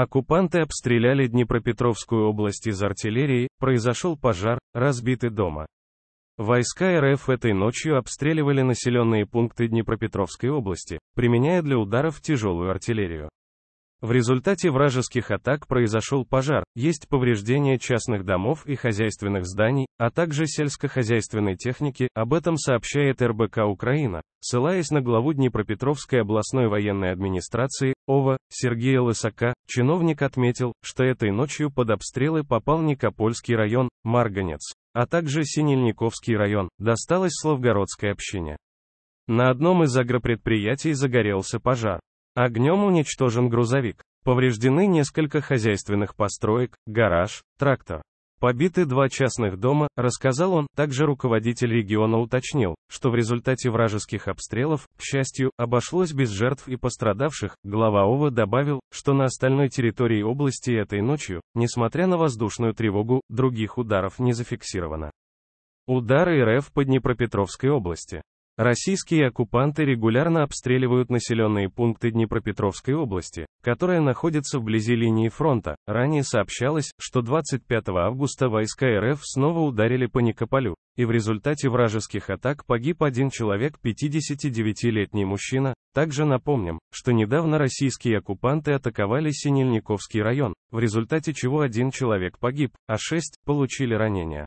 Оккупанты обстреляли Днепропетровскую область из артиллерии, произошел пожар, разбиты дома. Войска РФ этой ночью обстреливали населенные пункты Днепропетровской области, применяя для ударов тяжелую артиллерию. В результате вражеских атак произошел пожар, есть повреждения частных домов и хозяйственных зданий, а также сельскохозяйственной техники, об этом сообщает РБК Украина, ссылаясь на главу Днепропетровской областной военной администрации, ОВА, Сергея Лысака, чиновник отметил, что этой ночью под обстрелы попал Никопольский район, Марганец, а также Синельниковский район, досталось Славгородской общине. На одном из агропредприятий загорелся пожар. Огнем уничтожен грузовик. Повреждены несколько хозяйственных построек, гараж, трактор. Побиты два частных дома, рассказал он, также руководитель региона уточнил, что в результате вражеских обстрелов, к счастью, обошлось без жертв и пострадавших, глава ОВА добавил, что на остальной территории области этой ночью, несмотря на воздушную тревогу, других ударов не зафиксировано. Удары РФ по Днепропетровской области. Российские оккупанты регулярно обстреливают населенные пункты Днепропетровской области, которая находится вблизи линии фронта. Ранее сообщалось, что 25 августа войска РФ снова ударили по Никополю, и в результате вражеских атак погиб один человек, 59-летний мужчина. Также напомним, что недавно российские оккупанты атаковали Синельниковский район, в результате чего один человек погиб, а шесть получили ранения.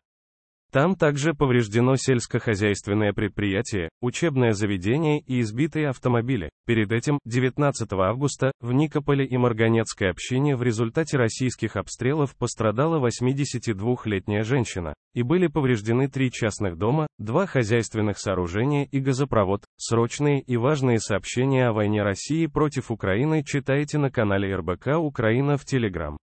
Там также повреждено сельскохозяйственное предприятие, учебное заведение и избитые автомобили. Перед этим, 19 августа, в Никополе и Марганецкой общине в результате российских обстрелов пострадала 82-летняя женщина, и были повреждены три частных дома, два хозяйственных сооружения и газопровод. Срочные и важные сообщения о войне России против Украины читайте на канале РБК Украина в Телеграм.